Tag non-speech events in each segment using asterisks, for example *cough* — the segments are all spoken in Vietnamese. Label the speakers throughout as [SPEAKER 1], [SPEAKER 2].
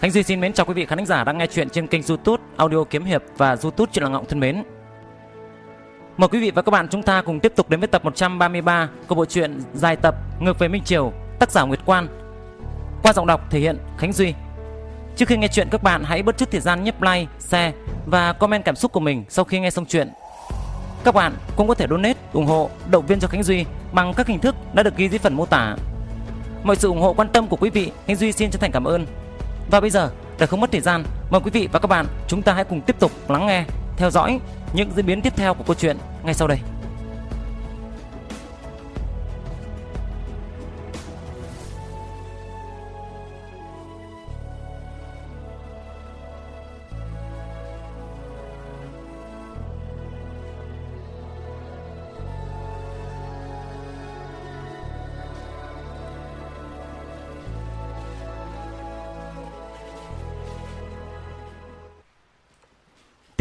[SPEAKER 1] Khánh Duy xin mến chào quý vị khán giả đang nghe chuyện trên kênh YouTube Audio Kiếm Hiệp và YouTube Truyện Là Ngọng thân mến. Mời quý vị và các bạn chúng ta cùng tiếp tục đến với tập 133 của bộ truyện dài tập Ngược về Minh Triều, tác giả Nguyệt Quan. Qua giọng đọc thể hiện Khánh Duy. Trước khi nghe chuyện các bạn hãy bớt chút thời gian nhấp like, share và comment cảm xúc của mình sau khi nghe xong chuyện. Các bạn cũng có thể donate, ủng hộ, động viên cho Khánh Duy bằng các hình thức đã được ghi dưới phần mô tả. Mọi sự ủng hộ quan tâm của quý vị, Khánh Duy xin chân thành cảm ơn. Và bây giờ, để không mất thời gian, mời quý vị và các bạn chúng ta hãy cùng tiếp tục lắng nghe, theo dõi những diễn biến tiếp theo của câu chuyện ngay sau đây.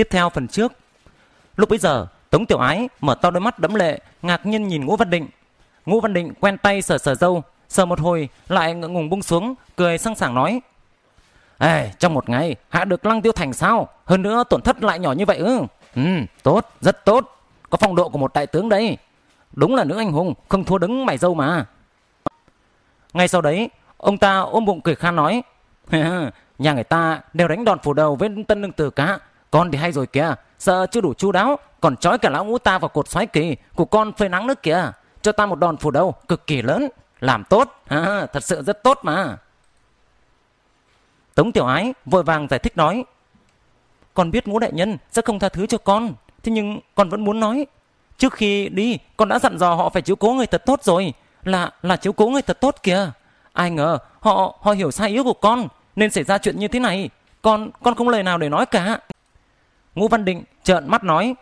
[SPEAKER 1] Tiếp theo phần trước. Lúc bấy giờ, Tống Tiểu Ái mở to đôi mắt đẫm lệ, ngạc nhiên nhìn Ngũ Văn Định. Ngũ Văn Định quen tay sờ sờ dâu, sờ một hồi lại ngượng ngùng buông xuống, cười sang sảng nói: "Ê, trong một ngày hạ được Lăng Tiêu Thành sao? Hơn nữa tổn thất lại nhỏ như vậy ư? Ừ, tốt, rất tốt, có phong độ của một đại tướng đấy. Đúng là nữ anh hùng, không thua đứng mày dâu mà." Ngay sau đấy, ông ta ôm bụng cười khan nói: *laughs* "Nhà người ta đều đánh đòn phủ đầu với tân lương tử cá, con thì hay rồi kìa, sợ chưa đủ chu đáo, còn trói cả lão ngũ ta vào cột xoáy kỳ, của con phơi nắng nữa kìa. Cho ta một đòn phủ đầu, cực kỳ lớn. Làm tốt, à, thật sự rất tốt mà. Tống Tiểu Ái vội vàng giải thích nói. Con biết ngũ đại nhân sẽ không tha thứ cho con, thế nhưng con vẫn muốn nói. Trước khi đi, con đã dặn dò họ phải chiếu cố người thật tốt rồi. Là, là chiếu cố người thật tốt kìa. Ai ngờ, họ, họ hiểu sai ý của con, nên xảy ra chuyện như thế này. Con, con không lời nào để nói cả. Ngô Văn Định trợn mắt nói.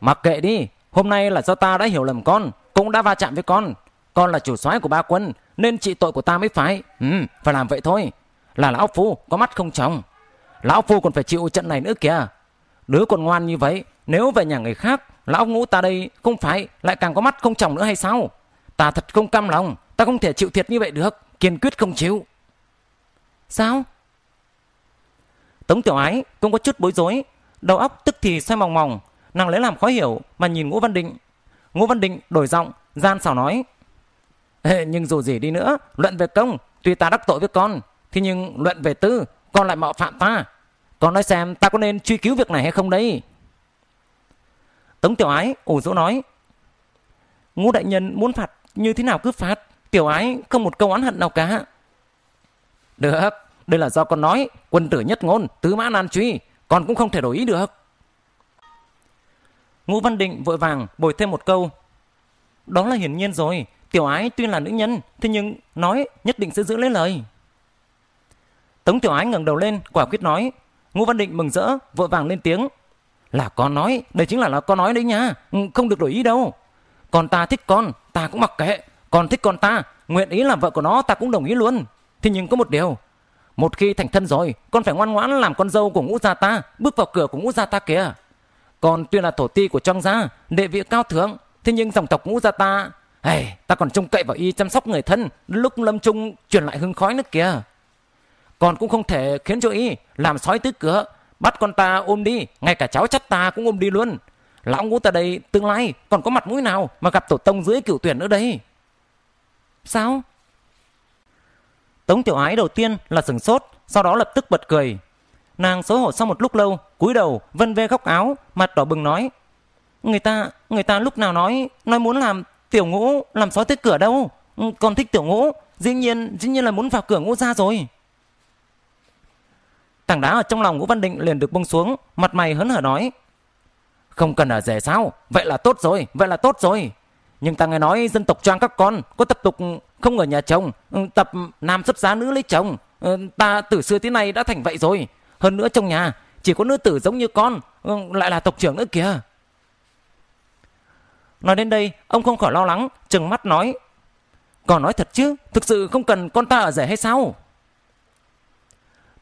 [SPEAKER 1] Mặc kệ đi, hôm nay là do ta đã hiểu lầm con, cũng đã va chạm với con. Con là chủ soái của ba quân, nên trị tội của ta mới phải. Ừ, phải làm vậy thôi. Là lão phu, có mắt không chồng. Lão phu còn phải chịu trận này nữa kìa. Đứa còn ngoan như vậy, nếu về nhà người khác, lão ngũ ta đây không phải lại càng có mắt không chồng nữa hay sao? Ta thật không cam lòng, ta không thể chịu thiệt như vậy được, kiên quyết không chịu. Sao? Tống Tiểu Ái cũng có chút bối rối Đầu óc tức thì xoay mòng mòng, nàng lấy làm khó hiểu mà nhìn Ngũ Văn Định. Ngũ Văn Định đổi giọng, gian xảo nói. Ê, nhưng dù gì đi nữa, luận về công, tuy ta đắc tội với con, thì nhưng luận về tư, con lại mạo phạm ta. Con nói xem ta có nên truy cứu việc này hay không đấy. Tống Tiểu Ái ủ rũ nói. Ngũ đại nhân muốn phạt như thế nào cứ phạt, Tiểu Ái không một câu oán hận nào cả. Được, đây là do con nói, quân tử nhất ngôn, tứ mã nan truy, con cũng không thể đổi ý được. Ngô Văn Định vội vàng bồi thêm một câu. Đó là hiển nhiên rồi. Tiểu ái tuy là nữ nhân, thế nhưng nói nhất định sẽ giữ lấy lời. Tống Tiểu Ái ngẩng đầu lên, quả quyết nói. Ngô Văn Định mừng rỡ, vội vàng lên tiếng. Là con nói, đây chính là là con nói đấy nha, không được đổi ý đâu. còn ta thích con, ta cũng mặc kệ. còn thích con ta, nguyện ý làm vợ của nó ta cũng đồng ý luôn. Thế nhưng có một điều, một khi thành thân rồi, con phải ngoan ngoãn làm con dâu của ngũ gia ta, bước vào cửa của ngũ gia ta kìa. Con tuy là thổ ti của Trang gia, đệ vị cao thượng, thế nhưng dòng tộc ngũ gia ta, hey, ta còn trông cậy vào y chăm sóc người thân, lúc lâm trung truyền lại hương khói nữa kìa. Con cũng không thể khiến cho y làm sói tứ cửa, bắt con ta ôm đi, ngay cả cháu chắt ta cũng ôm đi luôn. Lão ngũ ta đây tương lai còn có mặt mũi nào mà gặp tổ tông dưới cửu tuyển nữa đây. Sao? Tống Tiểu Ái đầu tiên là sửng sốt, sau đó lập tức bật cười. Nàng xấu hổ sau một lúc lâu, cúi đầu, vân vê góc áo, mặt đỏ bừng nói. Người ta, người ta lúc nào nói, nói muốn làm tiểu ngũ, làm sói tới cửa đâu. Còn thích tiểu ngũ, dĩ nhiên, dĩ nhiên là muốn vào cửa ngũ ra rồi. Tảng đá ở trong lòng Ngũ Văn Định liền được buông xuống, mặt mày hớn hở nói. Không cần ở rẻ sao, vậy là tốt rồi, vậy là tốt rồi nhưng ta nghe nói dân tộc trang các con có tập tục không ở nhà chồng, ừ, tập nam sắp giá nữ lấy chồng. Ừ, ta từ xưa tới nay đã thành vậy rồi. Hơn nữa trong nhà chỉ có nữ tử giống như con, ừ, lại là tộc trưởng nữa kìa. Nói đến đây, ông không khỏi lo lắng, chừng mắt nói. Còn nói thật chứ, thực sự không cần con ta ở rể hay sao?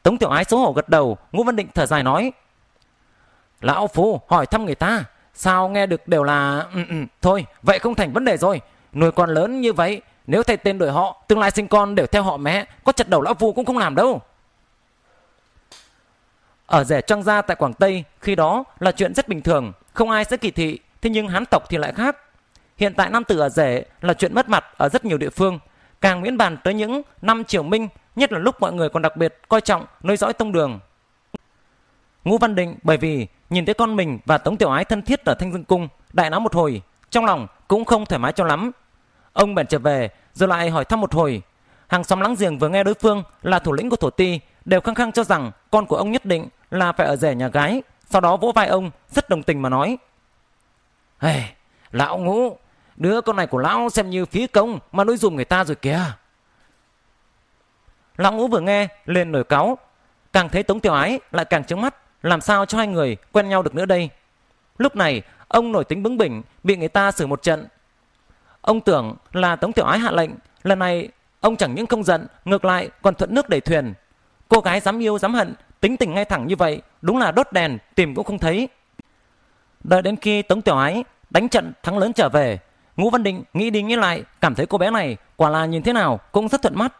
[SPEAKER 1] Tống Tiểu Ái xấu hổ gật đầu, Ngũ Văn Định thở dài nói. Lão Phu hỏi thăm người ta, Sao nghe được đều là... Ừ, ừ. Thôi, vậy không thành vấn đề rồi. Nuôi con lớn như vậy, nếu thay tên đổi họ, tương lai sinh con đều theo họ mẹ, có chặt đầu lão vu cũng không làm đâu. Ở rẻ trăng gia tại Quảng Tây, khi đó là chuyện rất bình thường, không ai sẽ kỳ thị, thế nhưng hán tộc thì lại khác. Hiện tại nam tử ở rể là chuyện mất mặt ở rất nhiều địa phương. Càng miễn bàn tới những năm triều minh, nhất là lúc mọi người còn đặc biệt coi trọng nơi dõi tông đường. Ngô Văn Định bởi vì nhìn thấy con mình và Tống Tiểu Ái thân thiết ở Thanh Dương Cung, đại náo một hồi, trong lòng cũng không thoải mái cho lắm. Ông bèn trở về, rồi lại hỏi thăm một hồi. Hàng xóm láng giềng vừa nghe đối phương là thủ lĩnh của thổ ti, đều khăng khăng cho rằng con của ông nhất định là phải ở rể nhà gái. Sau đó vỗ vai ông, rất đồng tình mà nói. Hey, lão ngũ, đứa con này của lão xem như phí công mà nuôi dùm người ta rồi kìa. Lão ngũ vừa nghe, lên nổi cáo. Càng thấy Tống Tiểu Ái lại càng trứng mắt. Làm sao cho hai người quen nhau được nữa đây? Lúc này, ông nổi tính bướng bỉnh, bị người ta xử một trận. Ông tưởng là Tống Tiểu Ái hạ lệnh, lần này ông chẳng những không giận, ngược lại còn thuận nước đẩy thuyền. Cô gái dám yêu dám hận, tính tình ngay thẳng như vậy, đúng là đốt đèn, tìm cũng không thấy. Đợi đến khi Tống Tiểu Ái đánh trận thắng lớn trở về, Ngũ Văn Định nghĩ đi nghĩ lại, cảm thấy cô bé này quả là nhìn thế nào cũng rất thuận mắt.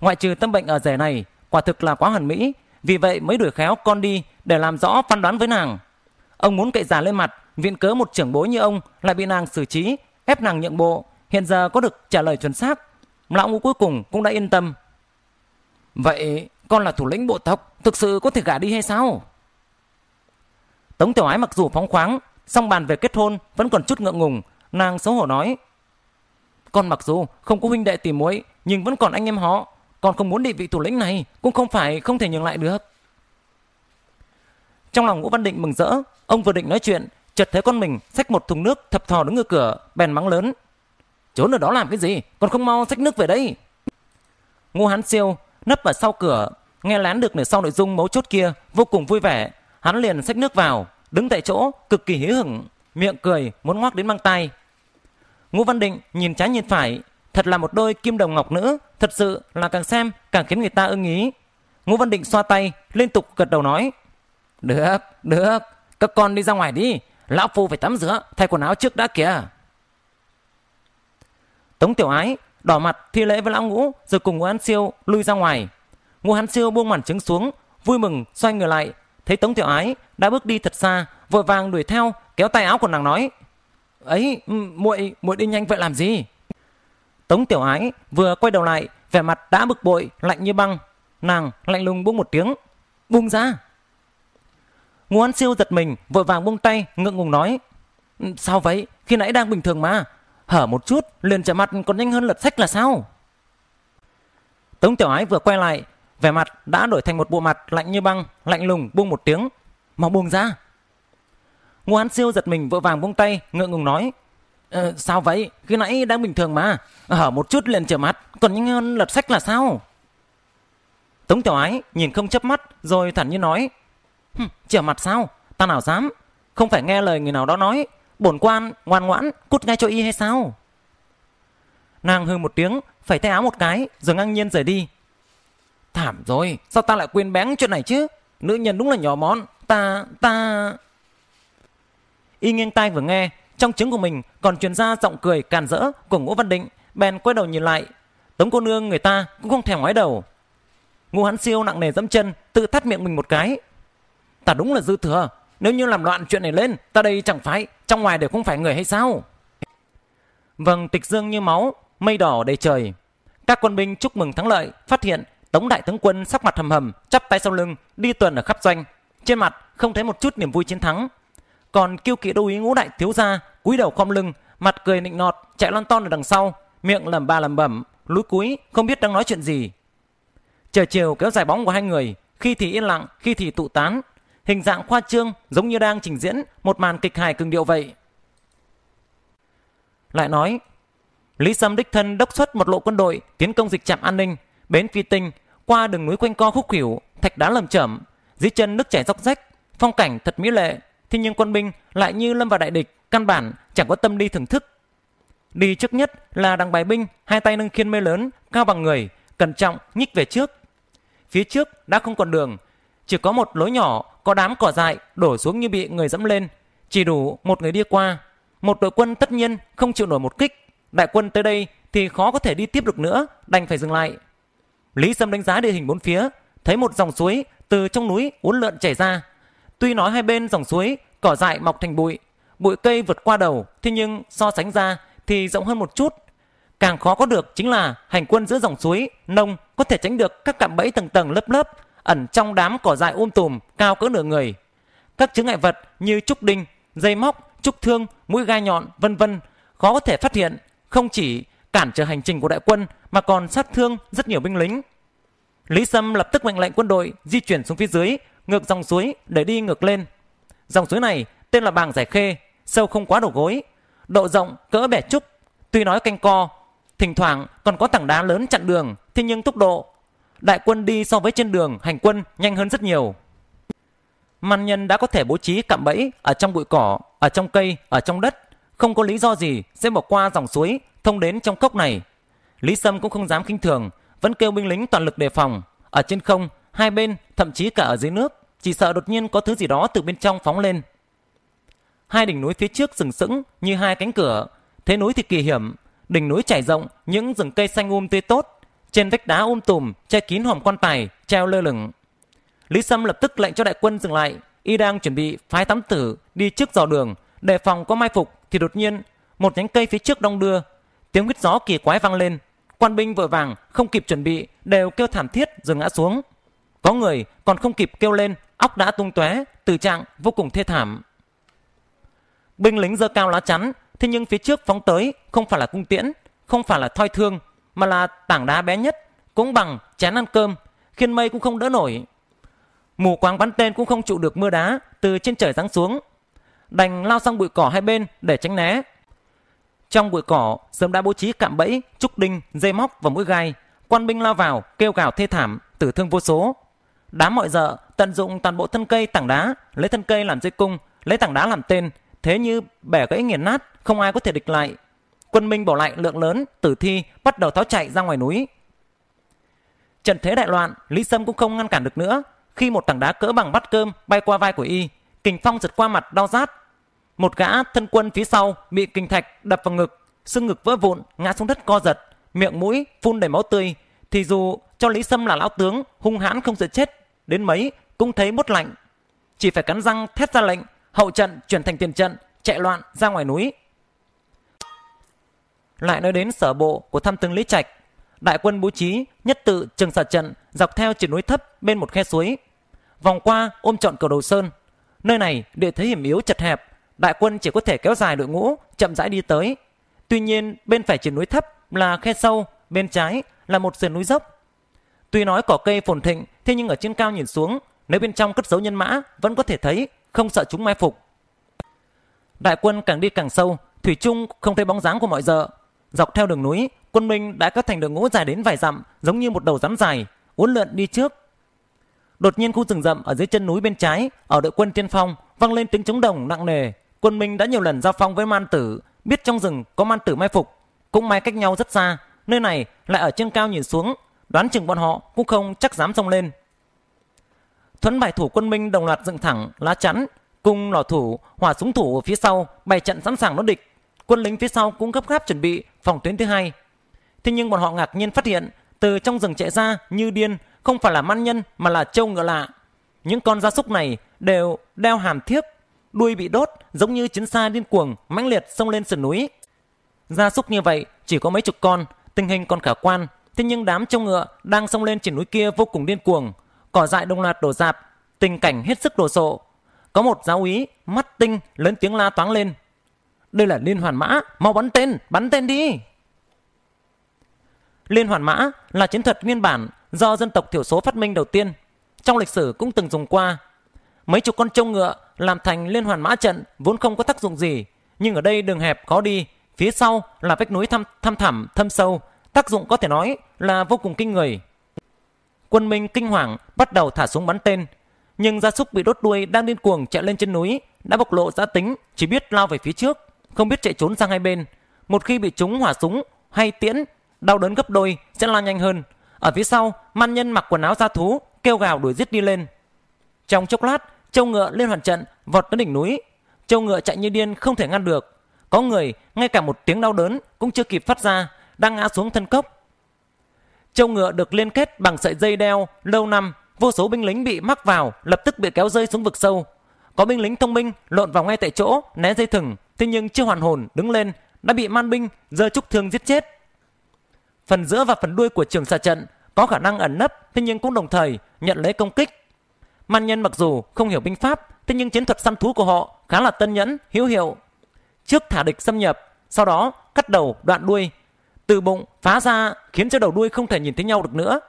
[SPEAKER 1] Ngoại trừ tâm bệnh ở rẻ này, quả thực là quá hoàn mỹ, vì vậy mới đuổi khéo con đi để làm rõ phán đoán với nàng. Ông muốn cậy già lên mặt, viện cớ một trưởng bối như ông lại bị nàng xử trí, ép nàng nhượng bộ, hiện giờ có được trả lời chuẩn xác. Lão ngũ cuối cùng cũng đã yên tâm. Vậy con là thủ lĩnh bộ tộc, thực sự có thể gả đi hay sao? Tống Tiểu Ái mặc dù phóng khoáng, song bàn về kết hôn vẫn còn chút ngượng ngùng, nàng xấu hổ nói. Con mặc dù không có huynh đệ tìm muội, nhưng vẫn còn anh em họ, con không muốn địa vị thủ lĩnh này cũng không phải không thể nhường lại được. Trong lòng Ngũ Văn Định mừng rỡ, ông vừa định nói chuyện, chợt thấy con mình xách một thùng nước thập thò đứng ở cửa, bèn mắng lớn. Trốn ở đó làm cái gì, còn không mau xách nước về đây. Ngô Hán Siêu nấp ở sau cửa, nghe lán được nửa sau nội dung mấu chốt kia, vô cùng vui vẻ. Hắn liền xách nước vào, đứng tại chỗ, cực kỳ hí hửng, miệng cười, muốn ngoác đến mang tay. Ngô Văn Định nhìn trái nhìn phải, thật là một đôi kim đồng ngọc nữ, thật sự là càng xem càng khiến người ta ưng ý. Ngô Văn Định xoa tay, liên tục gật đầu nói. Được, được, các con đi ra ngoài đi. Lão Phu phải tắm rửa, thay quần áo trước đã kìa. Tống Tiểu Ái đỏ mặt thi lễ với lão ngũ rồi cùng Ngô Hán Siêu lui ra ngoài. Ngô Hán Siêu buông màn trứng xuống, vui mừng xoay người lại, thấy Tống Tiểu Ái đã bước đi thật xa, vội vàng đuổi theo, kéo tay áo của nàng nói: "Ấy, muội muội đi nhanh vậy làm gì?" Tống Tiểu Ái vừa quay đầu lại, vẻ mặt đã bực bội, lạnh như băng. Nàng lạnh lùng buông một tiếng: "Buông ra!" Ngô An Siêu giật mình, vội vàng buông tay, ngượng ngùng nói. Ừ, sao vậy? Khi nãy đang bình thường mà. Hở một chút, liền trả mặt còn nhanh hơn lật sách là sao? Tống Tiểu Ái vừa quay lại, vẻ mặt đã đổi thành một bộ mặt lạnh như băng, lạnh lùng buông một tiếng. Mau buông ra. Ngô Hán Siêu giật mình vội vàng buông tay, ngượng ngùng nói. Ờ, sao vậy? Khi nãy đang bình thường mà. Hở một chút liền trở mặt, còn nhanh hơn lật sách là sao? Tống Tiểu Ái nhìn không chớp mắt rồi thản nhiên nói. Trở mặt sao? Ta nào dám? Không phải nghe lời người nào đó nói. Bổn quan, ngoan ngoãn, cút ngay cho y hay sao? Nàng hư một tiếng, phải tay áo một cái, rồi ngang nhiên rời đi. Thảm rồi, sao ta lại quên bén chuyện này chứ? Nữ nhân đúng là nhỏ món. Ta, ta... Y nghiêng tai vừa nghe, trong trứng của mình còn truyền ra giọng cười càn rỡ của Ngũ Văn Định, bèn quay đầu nhìn lại. Tống cô nương người ta cũng không thèm ngoái đầu. Ngũ Hán Siêu nặng nề dẫm chân, tự thắt miệng mình một cái, ta đúng là dư thừa. Nếu như làm loạn chuyện này lên, ta đây chẳng phải, trong ngoài đều không phải người hay sao? Vâng, tịch dương như máu, mây đỏ đầy trời. Các quân binh chúc mừng thắng lợi, phát hiện Tống đại tướng quân sắc mặt hầm hầm, chắp tay sau lưng, đi tuần ở khắp doanh. Trên mặt không thấy một chút niềm vui chiến thắng. Còn kiêu kỵ đô ý ngũ đại thiếu gia, cúi đầu khom lưng, mặt cười nịnh nọt, chạy lon ton ở đằng sau, miệng lẩm ba lẩm bẩm, lúi cúi, không biết đang nói chuyện gì. Trời chiều kéo dài bóng của hai người, khi thì yên lặng, khi thì tụ tán, hình dạng khoa trương giống như đang trình diễn một màn kịch hài cường điệu vậy. Lại nói, Lý Sâm đích thân đốc xuất một lộ quân đội tiến công dịch trạm an ninh, bến phi tinh, qua đường núi quanh co khúc khỉu, thạch đá lầm chởm, dưới chân nước chảy róc rách, phong cảnh thật mỹ lệ, thế nhưng quân binh lại như lâm vào đại địch, căn bản chẳng có tâm đi thưởng thức. Đi trước nhất là đằng bài binh, hai tay nâng khiên mê lớn, cao bằng người, cẩn trọng nhích về trước. Phía trước đã không còn đường, chỉ có một lối nhỏ có đám cỏ dại đổ xuống như bị người dẫm lên chỉ đủ một người đi qua một đội quân tất nhiên không chịu nổi một kích đại quân tới đây thì khó có thể đi tiếp được nữa đành phải dừng lại lý sâm đánh giá địa hình bốn phía thấy một dòng suối từ trong núi uốn lượn chảy ra tuy nói hai bên dòng suối cỏ dại mọc thành bụi bụi cây vượt qua đầu thế nhưng so sánh ra thì rộng hơn một chút càng khó có được chính là hành quân giữa dòng suối nông có thể tránh được các cạm bẫy tầng tầng lớp lớp ẩn trong đám cỏ dại um tùm cao cỡ nửa người các chứng ngại vật như trúc đinh dây móc trúc thương mũi gai nhọn vân vân khó có thể phát hiện không chỉ cản trở hành trình của đại quân mà còn sát thương rất nhiều binh lính lý sâm lập tức mệnh lệnh quân đội di chuyển xuống phía dưới ngược dòng suối để đi ngược lên dòng suối này tên là bàng giải khê sâu không quá đầu gối độ rộng cỡ bẻ trúc tuy nói canh co thỉnh thoảng còn có tảng đá lớn chặn đường thế nhưng tốc độ Đại quân đi so với trên đường hành quân nhanh hơn rất nhiều. Man nhân đã có thể bố trí cạm bẫy ở trong bụi cỏ, ở trong cây, ở trong đất. Không có lý do gì sẽ bỏ qua dòng suối thông đến trong cốc này. Lý Sâm cũng không dám khinh thường, vẫn kêu binh lính toàn lực đề phòng. Ở trên không, hai bên, thậm chí cả ở dưới nước, chỉ sợ đột nhiên có thứ gì đó từ bên trong phóng lên. Hai đỉnh núi phía trước sừng sững như hai cánh cửa, thế núi thì kỳ hiểm, đỉnh núi trải rộng những rừng cây xanh um tươi tốt, trên vách đá um tùm, che kín hòm quan tài, treo lơ lửng. Lý Sâm lập tức lệnh cho đại quân dừng lại. Y đang chuẩn bị phái tắm tử đi trước dò đường, đề phòng có mai phục thì đột nhiên một nhánh cây phía trước đông đưa, tiếng huyết gió kỳ quái vang lên. Quan binh vội vàng, không kịp chuẩn bị, đều kêu thảm thiết rồi ngã xuống. Có người còn không kịp kêu lên, óc đã tung tóe, từ trạng vô cùng thê thảm. Binh lính giơ cao lá chắn, thế nhưng phía trước phóng tới không phải là cung tiễn, không phải là thoi thương mà là tảng đá bé nhất cũng bằng chén ăn cơm khiên mây cũng không đỡ nổi mù quáng bắn tên cũng không trụ được mưa đá từ trên trời giáng xuống đành lao sang bụi cỏ hai bên để tránh né trong bụi cỏ sớm đã bố trí cạm bẫy trúc đinh dây móc và mũi gai quan binh lao vào kêu gào thê thảm tử thương vô số đám mọi dợ tận dụng toàn bộ thân cây tảng đá lấy thân cây làm dây cung lấy tảng đá làm tên thế như bẻ gãy nghiền nát không ai có thể địch lại Quân Minh bỏ lại lượng lớn tử thi bắt đầu tháo chạy ra ngoài núi. Trận thế đại loạn, Lý Sâm cũng không ngăn cản được nữa. Khi một tảng đá cỡ bằng bát cơm bay qua vai của y, kình phong giật qua mặt đau rát. Một gã thân quân phía sau bị kình thạch đập vào ngực, xương ngực vỡ vụn, ngã xuống đất co giật, miệng mũi phun đầy máu tươi. Thì dù cho Lý Sâm là lão tướng, hung hãn không sợ chết, đến mấy cũng thấy bút lạnh. Chỉ phải cắn răng thét ra lệnh, hậu trận chuyển thành tiền trận, chạy loạn ra ngoài núi. Lại nói đến sở bộ của thăm tướng Lý Trạch, đại quân bố trí nhất tự trường sạt trận dọc theo triển núi thấp bên một khe suối, vòng qua ôm trọn cầu đầu sơn. Nơi này địa thế hiểm yếu chật hẹp, đại quân chỉ có thể kéo dài đội ngũ chậm rãi đi tới. Tuy nhiên bên phải triển núi thấp là khe sâu, bên trái là một sườn núi dốc. Tuy nói cỏ cây phồn thịnh, thế nhưng ở trên cao nhìn xuống, nếu bên trong cất dấu nhân mã vẫn có thể thấy, không sợ chúng mai phục. Đại quân càng đi càng sâu, thủy chung không thấy bóng dáng của mọi giờ. Dọc theo đường núi, quân Minh đã cất thành đường ngũ dài đến vài dặm, giống như một đầu rắn dài, uốn lượn đi trước. Đột nhiên khu rừng rậm ở dưới chân núi bên trái, ở đội quân tiên phong vang lên tiếng chống đồng nặng nề. Quân Minh đã nhiều lần giao phong với man tử, biết trong rừng có man tử mai phục, cũng mai cách nhau rất xa. Nơi này lại ở trên cao nhìn xuống, đoán chừng bọn họ cũng không chắc dám xông lên. Thuấn bài thủ quân Minh đồng loạt dựng thẳng, lá chắn, cung lò thủ, hỏa súng thủ ở phía sau bày trận sẵn sàng đón địch. Quân lính phía sau cũng gấp gáp chuẩn bị phòng tuyến thứ hai. Thế nhưng bọn họ ngạc nhiên phát hiện từ trong rừng chạy ra như điên không phải là man nhân mà là trâu ngựa lạ. Những con gia súc này đều đeo hàm thiếp, đuôi bị đốt giống như chiến xa điên cuồng mãnh liệt xông lên sườn núi. Gia súc như vậy chỉ có mấy chục con, tình hình còn khả quan. Thế nhưng đám trâu ngựa đang xông lên trên núi kia vô cùng điên cuồng, cỏ dại đông loạt đổ dạp, tình cảnh hết sức đồ sộ. Có một giáo úy mắt tinh lớn tiếng la toáng lên đây là liên hoàn mã, mau bắn tên, bắn tên đi. Liên hoàn mã là chiến thuật nguyên bản do dân tộc thiểu số phát minh đầu tiên. Trong lịch sử cũng từng dùng qua. Mấy chục con trâu ngựa làm thành liên hoàn mã trận vốn không có tác dụng gì. Nhưng ở đây đường hẹp khó đi, phía sau là vách núi thăm, thăm thẳm, thâm sâu. Tác dụng có thể nói là vô cùng kinh người. Quân Minh kinh hoàng bắt đầu thả súng bắn tên. Nhưng gia súc bị đốt đuôi đang điên cuồng chạy lên trên núi đã bộc lộ giá tính, chỉ biết lao về phía trước không biết chạy trốn sang hai bên. Một khi bị trúng hỏa súng hay tiễn, đau đớn gấp đôi sẽ lan nhanh hơn. Ở phía sau, man nhân mặc quần áo da thú, kêu gào đuổi giết đi lên. Trong chốc lát, châu ngựa lên hoàn trận vọt tới đỉnh núi. Châu ngựa chạy như điên không thể ngăn được. Có người ngay cả một tiếng đau đớn cũng chưa kịp phát ra, đang ngã xuống thân cốc. Châu ngựa được liên kết bằng sợi dây đeo lâu năm, vô số binh lính bị mắc vào, lập tức bị kéo rơi xuống vực sâu. Có binh lính thông minh lộn vào ngay tại chỗ, né dây thừng, thế nhưng chưa hoàn hồn đứng lên đã bị man binh giơ trúc thương giết chết. Phần giữa và phần đuôi của trường xà trận có khả năng ẩn nấp thế nhưng cũng đồng thời nhận lấy công kích. Man nhân mặc dù không hiểu binh pháp thế nhưng chiến thuật săn thú của họ khá là tân nhẫn, hữu hiệu. Trước thả địch xâm nhập, sau đó cắt đầu đoạn đuôi, từ bụng phá ra khiến cho đầu đuôi không thể nhìn thấy nhau được nữa.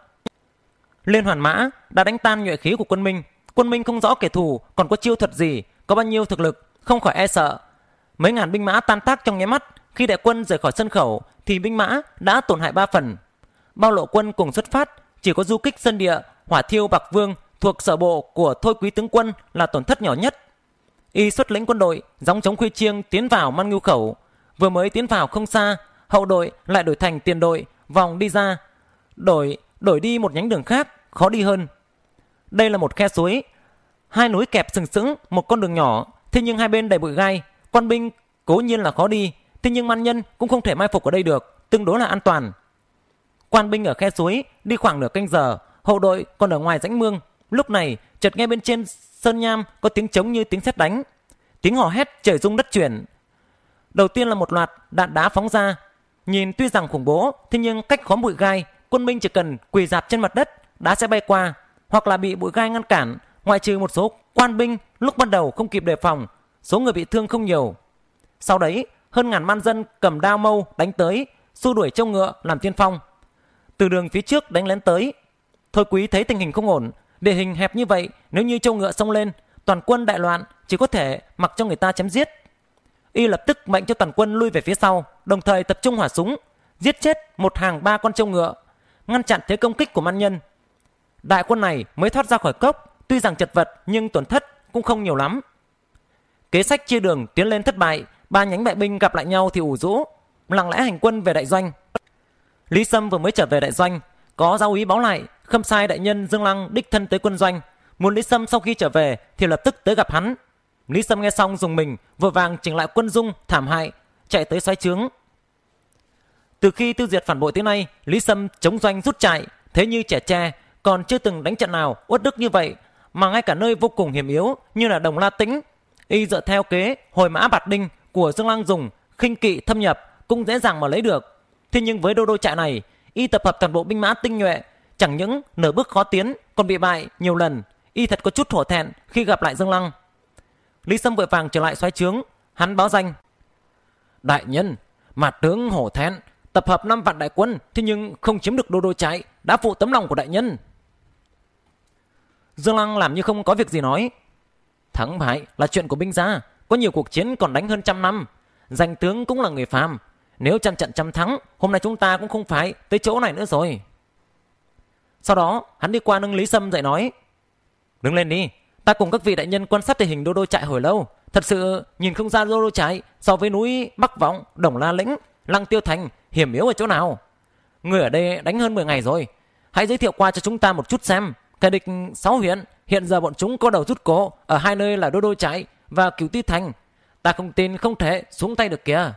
[SPEAKER 1] Liên hoàn mã đã đánh tan nhuệ khí của quân Minh. Quân Minh không rõ kẻ thù còn có chiêu thuật gì, có bao nhiêu thực lực, không khỏi e sợ Mấy ngàn binh mã tan tác trong nháy mắt, khi đại quân rời khỏi sân khẩu thì binh mã đã tổn hại ba phần. Bao lộ quân cùng xuất phát, chỉ có du kích sân địa, hỏa thiêu Bạc Vương thuộc sở bộ của Thôi Quý tướng quân là tổn thất nhỏ nhất. Y xuất lĩnh quân đội gióng chống khuy chiêng tiến vào Man Ngưu khẩu, vừa mới tiến vào không xa, hậu đội lại đổi thành tiền đội, vòng đi ra, đổi đổi đi một nhánh đường khác, khó đi hơn. Đây là một khe suối, hai núi kẹp sừng sững một con đường nhỏ, thế nhưng hai bên đầy bụi gai, Quan binh cố nhiên là khó đi, thế nhưng man nhân cũng không thể mai phục ở đây được, tương đối là an toàn. Quan binh ở khe suối đi khoảng nửa canh giờ, hậu đội còn ở ngoài rãnh mương. Lúc này, chợt nghe bên trên sơn nham có tiếng trống như tiếng sét đánh, tiếng hò hét trời rung đất chuyển. Đầu tiên là một loạt đạn đá phóng ra, nhìn tuy rằng khủng bố, thế nhưng cách khó bụi gai, quân binh chỉ cần quỳ dạp trên mặt đất, đá sẽ bay qua, hoặc là bị bụi gai ngăn cản, ngoại trừ một số quan binh lúc ban đầu không kịp đề phòng số người bị thương không nhiều. Sau đấy, hơn ngàn man dân cầm đao mâu đánh tới, xua đuổi trông ngựa làm tiên phong. Từ đường phía trước đánh lén tới. Thôi quý thấy tình hình không ổn, địa hình hẹp như vậy, nếu như châu ngựa xông lên, toàn quân đại loạn chỉ có thể mặc cho người ta chém giết. Y lập tức mệnh cho toàn quân lui về phía sau, đồng thời tập trung hỏa súng, giết chết một hàng ba con trâu ngựa, ngăn chặn thế công kích của man nhân. Đại quân này mới thoát ra khỏi cốc, tuy rằng chật vật nhưng tổn thất cũng không nhiều lắm. Kế sách chia đường tiến lên thất bại, ba nhánh vệ binh gặp lại nhau thì ủ rũ, lặng lẽ hành quân về đại doanh. Lý Sâm vừa mới trở về đại doanh, có giao ý báo lại, khâm sai đại nhân Dương Lăng đích thân tới quân doanh, muốn Lý Sâm sau khi trở về thì lập tức tới gặp hắn. Lý Sâm nghe xong dùng mình, vội vàng chỉnh lại quân dung thảm hại, chạy tới xoáy trướng. Từ khi tiêu diệt phản bội tới nay, Lý Sâm chống doanh rút chạy, thế như trẻ tre, còn chưa từng đánh trận nào uất đức như vậy, mà ngay cả nơi vô cùng hiểm yếu như là Đồng La Tĩnh Y dựa theo kế hồi mã bạt đinh của Dương Lăng dùng, khinh kỵ thâm nhập cũng dễ dàng mà lấy được. Thế nhưng với đô đô trại này, y tập hợp toàn bộ binh mã tinh nhuệ, chẳng những nửa bước khó tiến còn bị bại nhiều lần, y thật có chút hổ thẹn khi gặp lại Dương Lăng. Lý Sâm vội vàng trở lại xoáy trướng, hắn báo danh. Đại nhân, mà tướng hổ thẹn, tập hợp năm vạn đại quân, thế nhưng không chiếm được đô đô trại, đã phụ tấm lòng của đại nhân. Dương Lăng làm như không có việc gì nói, Thắng bại là chuyện của binh gia, có nhiều cuộc chiến còn đánh hơn trăm năm. Danh tướng cũng là người phàm, nếu trăm trận trăm thắng, hôm nay chúng ta cũng không phải tới chỗ này nữa rồi. Sau đó, hắn đi qua nâng Lý Sâm dạy nói. Đứng lên đi, ta cùng các vị đại nhân quan sát tình hình đô đô trại hồi lâu. Thật sự nhìn không ra đô đô trại so với núi Bắc Vọng, Đồng La Lĩnh, Lăng Tiêu Thành hiểm yếu ở chỗ nào. Người ở đây đánh hơn 10 ngày rồi. Hãy giới thiệu qua cho chúng ta một chút xem Kẻ địch sáu huyện, hiện giờ bọn chúng có đầu rút cổ ở hai nơi là Đô Đô Trại và Cửu Ti Thành. Ta không tin không thể xuống tay được kìa.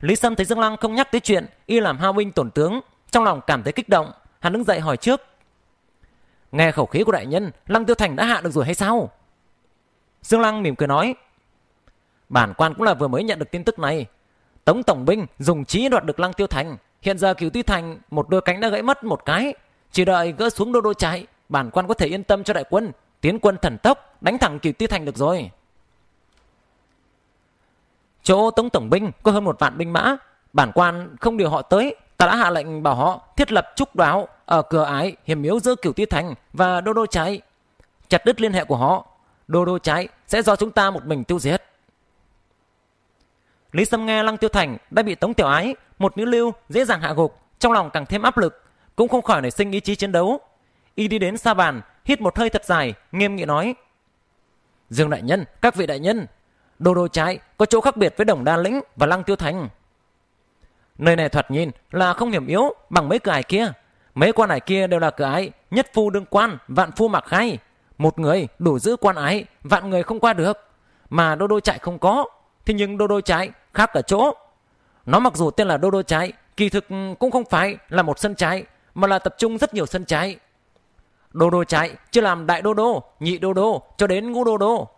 [SPEAKER 1] Lý Sâm thấy Dương Lăng không nhắc tới chuyện y làm hao binh tổn tướng, trong lòng cảm thấy kích động, hắn đứng dậy hỏi trước. Nghe khẩu khí của đại nhân, Lăng Tiêu Thành đã hạ được rồi hay sao? Dương Lăng mỉm cười nói. Bản quan cũng là vừa mới nhận được tin tức này. Tống Tổng binh dùng trí đoạt được Lăng Tiêu Thành. Hiện giờ cửu tuy thành một đôi cánh đã gãy mất một cái. Chỉ đợi gỡ xuống đô đô chạy, bản quan có thể yên tâm cho đại quân. Tiến quân thần tốc, đánh thẳng cửu tuy thành được rồi. Chỗ Tống Tổng Binh có hơn một vạn binh mã. Bản quan không điều họ tới. Ta đã hạ lệnh bảo họ thiết lập trúc đáo ở cửa ái hiểm yếu giữa cửu tuy thành và đô đô trái. Chặt đứt liên hệ của họ. Đô đô trái sẽ do chúng ta một mình tiêu diệt. Lý Sâm nghe Lăng Tiêu Thành đã bị Tống Tiểu Ái, một nữ lưu dễ dàng hạ gục, trong lòng càng thêm áp lực, cũng không khỏi nảy sinh ý chí chiến đấu. Y đi đến xa bàn, hít một hơi thật dài, nghiêm nghị nói: "Dương đại nhân, các vị đại nhân, đồ đồ trái có chỗ khác biệt với Đồng Đa Lĩnh và Lăng Tiêu Thành. Nơi này thoạt nhìn là không hiểm yếu bằng mấy cửa ải kia, mấy quan ải kia đều là cửa ải nhất phu đương quan, vạn phu mặc khai." Một người đủ giữ quan ái, vạn người không qua được. Mà đô đô chạy không có. thì nhưng đô đô chạy Khác ở chỗ, nó mặc dù tên là đô đô trái, kỳ thực cũng không phải là một sân trái, mà là tập trung rất nhiều sân trái. Đô đô trái chưa làm đại đô đô, nhị đô đô cho đến ngũ đô đô.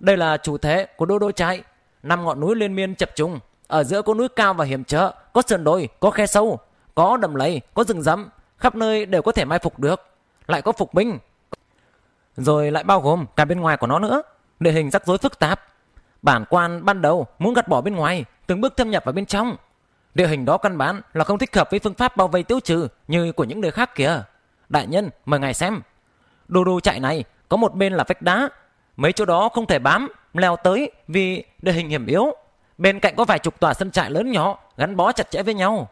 [SPEAKER 1] Đây là chủ thể của đô đô trái. Năm ngọn núi liên miên chập trùng, ở giữa có núi cao và hiểm trở, có sườn đồi, có khe sâu, có đầm lầy, có rừng rậm, khắp nơi đều có thể mai phục được. Lại có phục binh, rồi lại bao gồm cả bên ngoài của nó nữa. Địa hình rắc rối phức tạp, Bản quan ban đầu muốn gạt bỏ bên ngoài, từng bước thâm nhập vào bên trong. Địa hình đó căn bản là không thích hợp với phương pháp bao vây tiêu trừ như của những nơi khác kìa. Đại nhân, mời ngài xem. đồ đồ chạy này có một bên là vách đá, mấy chỗ đó không thể bám, leo tới vì địa hình hiểm yếu. Bên cạnh có vài chục tòa sân trại lớn nhỏ gắn bó chặt chẽ với nhau.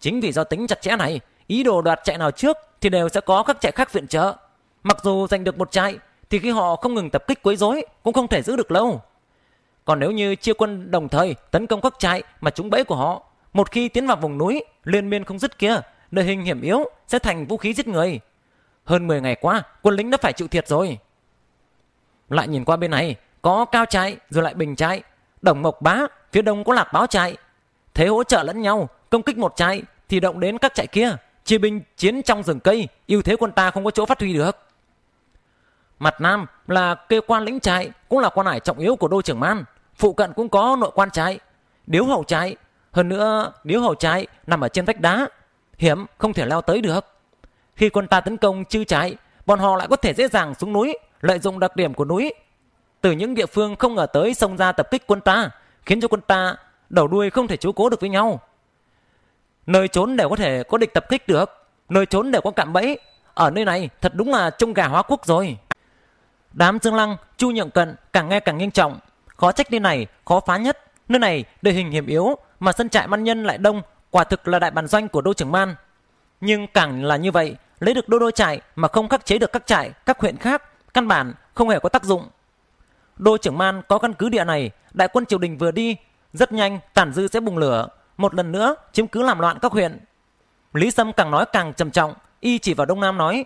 [SPEAKER 1] Chính vì do tính chặt chẽ này, ý đồ đoạt chạy nào trước thì đều sẽ có các chạy khác viện trợ. Mặc dù giành được một chạy thì khi họ không ngừng tập kích quấy rối cũng không thể giữ được lâu. Còn nếu như chia quân đồng thời tấn công các trại mà chúng bẫy của họ, một khi tiến vào vùng núi, liên miên không dứt kia, nơi hình hiểm yếu sẽ thành vũ khí giết người. Hơn 10 ngày qua, quân lính đã phải chịu thiệt rồi. Lại nhìn qua bên này, có cao trại, rồi lại bình trại, đồng mộc bá, phía đông có lạc báo trại. Thế hỗ trợ lẫn nhau, công kích một trại thì động đến các trại kia, chia binh chiến trong rừng cây, ưu thế quân ta không có chỗ phát huy được. Mặt Nam là kê quan lĩnh trại, cũng là quan hải trọng yếu của đô trưởng Man phụ cận cũng có nội quan trái điếu hầu trái hơn nữa điếu hầu trái nằm ở trên vách đá hiểm không thể leo tới được khi quân ta tấn công chư trái bọn họ lại có thể dễ dàng xuống núi lợi dụng đặc điểm của núi từ những địa phương không ngờ tới xông ra tập kích quân ta khiến cho quân ta đầu đuôi không thể chú cố được với nhau nơi trốn đều có thể có địch tập kích được nơi trốn đều có cạm bẫy ở nơi này thật đúng là trông gà hóa quốc rồi đám dương lăng chu nhượng cận càng nghe càng nghiêm trọng khó trách nơi này khó phá nhất nơi này địa hình hiểm yếu mà sân trại man nhân lại đông quả thực là đại bản doanh của đô trưởng man nhưng càng là như vậy lấy được đô đô trại mà không khắc chế được các trại các huyện khác căn bản không hề có tác dụng đô trưởng man có căn cứ địa này đại quân triều đình vừa đi rất nhanh tàn dư sẽ bùng lửa một lần nữa chiếm cứ làm loạn các huyện lý sâm càng nói càng trầm trọng y chỉ vào đông nam nói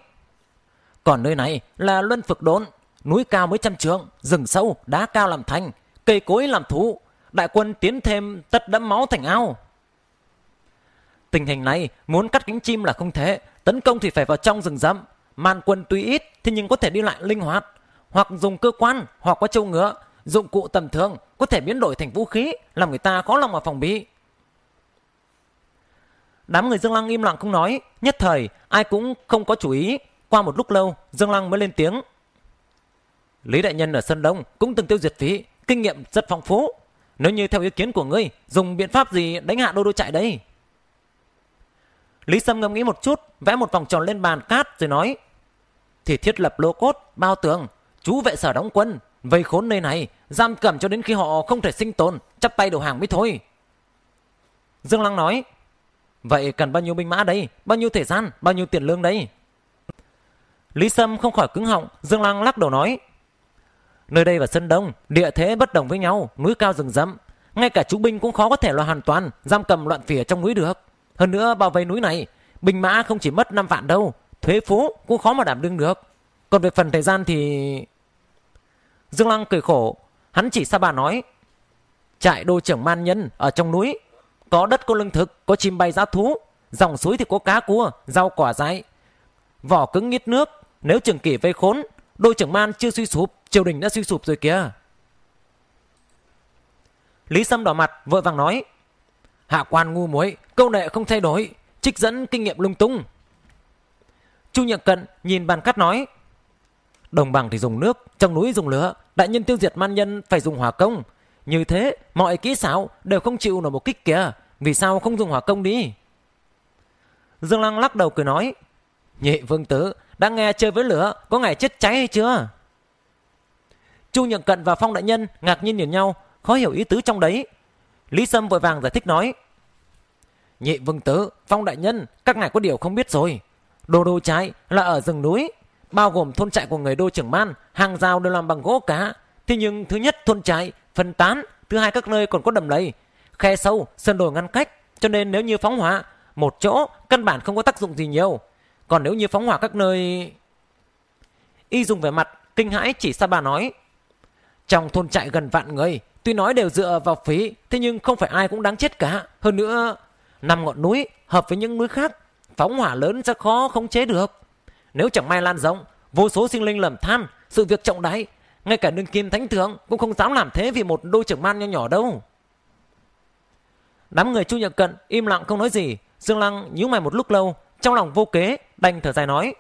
[SPEAKER 1] còn nơi này là luân phực đốn núi cao mấy trăm trượng rừng sâu đá cao làm thành cây cối làm thú, đại quân tiến thêm tất đẫm máu thành ao. Tình hình này muốn cắt cánh chim là không thể, tấn công thì phải vào trong rừng rậm. Man quân tuy ít thì nhưng có thể đi lại linh hoạt, hoặc dùng cơ quan, hoặc có châu ngựa, dụng cụ tầm thường có thể biến đổi thành vũ khí, làm người ta khó lòng mà phòng bị. Đám người Dương Lăng im lặng không nói, nhất thời ai cũng không có chú ý. Qua một lúc lâu, Dương Lăng mới lên tiếng. Lý Đại Nhân ở Sơn Đông cũng từng tiêu diệt phí, kinh nghiệm rất phong phú. Nếu như theo ý kiến của ngươi, dùng biện pháp gì đánh hạ đô đô chạy đây? Lý Sâm ngâm nghĩ một chút, vẽ một vòng tròn lên bàn cát rồi nói Thì thiết lập lô cốt, bao tường, chú vệ sở đóng quân, vây khốn nơi này, giam cầm cho đến khi họ không thể sinh tồn, chắp tay đầu hàng mới thôi. Dương Lăng nói Vậy cần bao nhiêu binh mã đây, bao nhiêu thời gian, bao nhiêu tiền lương đây? Lý Sâm không khỏi cứng họng, Dương Lăng lắc đầu nói Nơi đây và sân đông, địa thế bất đồng với nhau, núi cao rừng rậm. Ngay cả chú binh cũng khó có thể loại hoàn toàn, giam cầm loạn phỉ trong núi được. Hơn nữa bao vây núi này, binh mã không chỉ mất 5 vạn đâu, thuế phú cũng khó mà đảm đương được. Còn về phần thời gian thì... Dương Lăng cười khổ, hắn chỉ Sa Bà nói. Trại đô trưởng man nhân ở trong núi, có đất có lương thực, có chim bay dã thú, dòng suối thì có cá cua, rau quả dại. Vỏ cứng nghít nước, nếu trường kỷ vây khốn Đội trưởng Man chưa suy sụp, triều đình đã suy sụp rồi kìa. Lý Sâm đỏ mặt, vội vàng nói. Hạ quan ngu muối, câu nệ không thay đổi, trích dẫn kinh nghiệm lung tung. Chu Nhật Cận nhìn bàn cắt nói. Đồng bằng thì dùng nước, trong núi dùng lửa, đại nhân tiêu diệt man nhân phải dùng hỏa công. Như thế, mọi kỹ xảo đều không chịu nổi một kích kìa, vì sao không dùng hỏa công đi? Dương Lăng lắc đầu cười nói, nhị vương tử, đã nghe chơi với lửa có ngày chết cháy hay chưa chu nhận cận và phong đại nhân ngạc nhiên nhìn nhau khó hiểu ý tứ trong đấy lý sâm vội vàng giải thích nói nhị vương tứ phong đại nhân các ngài có điều không biết rồi đồ đô trái là ở rừng núi bao gồm thôn trại của người đô trưởng man hàng rào đều làm bằng gỗ cá thế nhưng thứ nhất thôn trại phân tán thứ hai các nơi còn có đầm lầy khe sâu sơn đồi ngăn cách cho nên nếu như phóng hỏa một chỗ căn bản không có tác dụng gì nhiều còn nếu như phóng hỏa các nơi... Y dùng vẻ mặt, kinh hãi chỉ xa bà nói. Trong thôn trại gần vạn người, tuy nói đều dựa vào phí, thế nhưng không phải ai cũng đáng chết cả. Hơn nữa, nằm ngọn núi hợp với những núi khác, phóng hỏa lớn sẽ khó không chế được. Nếu chẳng may lan rộng, vô số sinh linh lầm than, sự việc trọng đại, ngay cả đương kim thánh thượng cũng không dám làm thế vì một đôi trưởng man nho nhỏ đâu. Đám người Chu Nhật Cận im lặng không nói gì, Dương Lăng nhíu mày một lúc lâu trong lòng vô kế đành thở dài nói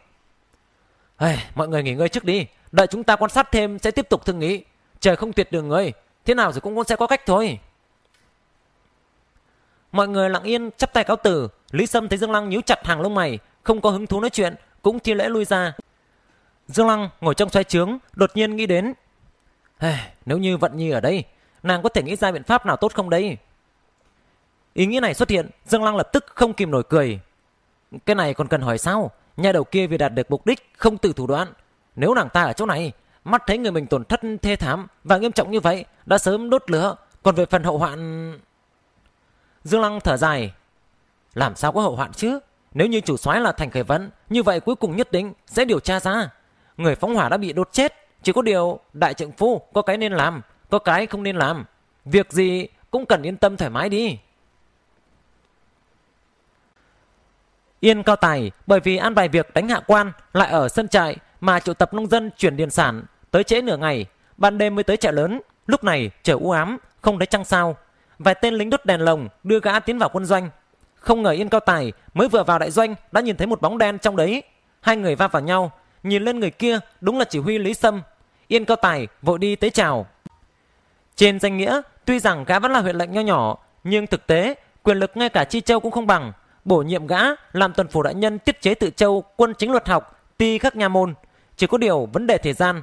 [SPEAKER 1] hey, mọi người nghỉ ngơi trước đi đợi chúng ta quan sát thêm sẽ tiếp tục thương nghĩ trời không tuyệt đường người thế nào rồi cũng sẽ có cách thôi mọi người lặng yên chắp tay cáo từ lý sâm thấy dương lăng nhíu chặt hàng lông mày không có hứng thú nói chuyện cũng thi lễ lui ra dương lăng ngồi trong xoay trướng đột nhiên nghĩ đến hey, nếu như vận nhi ở đây nàng có thể nghĩ ra biện pháp nào tốt không đấy ý nghĩ này xuất hiện dương lăng lập tức không kìm nổi cười cái này còn cần hỏi sao? Nhà đầu kia vì đạt được mục đích không từ thủ đoạn. Nếu nàng ta ở chỗ này, mắt thấy người mình tổn thất thê thảm và nghiêm trọng như vậy, đã sớm đốt lửa. Còn về phần hậu hoạn... Dương Lăng thở dài. Làm sao có hậu hoạn chứ? Nếu như chủ soái là thành khởi vấn, như vậy cuối cùng nhất định sẽ điều tra ra. Người phóng hỏa đã bị đốt chết. Chỉ có điều đại trượng phu có cái nên làm, có cái không nên làm. Việc gì cũng cần yên tâm thoải mái đi. Yên cao tài bởi vì an bài việc đánh hạ quan lại ở sân trại mà triệu tập nông dân chuyển điền sản tới trễ nửa ngày, ban đêm mới tới chợ lớn, lúc này trời u ám, không thấy trăng sao. Vài tên lính đốt đèn lồng đưa gã tiến vào quân doanh. Không ngờ Yên Cao Tài mới vừa vào đại doanh đã nhìn thấy một bóng đen trong đấy. Hai người va vào nhau, nhìn lên người kia đúng là chỉ huy Lý Sâm. Yên Cao Tài vội đi tới chào. Trên danh nghĩa, tuy rằng gã vẫn là huyện lệnh nho nhỏ, nhưng thực tế quyền lực ngay cả Chi Châu cũng không bằng bổ nhiệm gã làm tuần phủ đại nhân tiết chế tự châu quân chính luật học ti các nha môn chỉ có điều vấn đề thời gian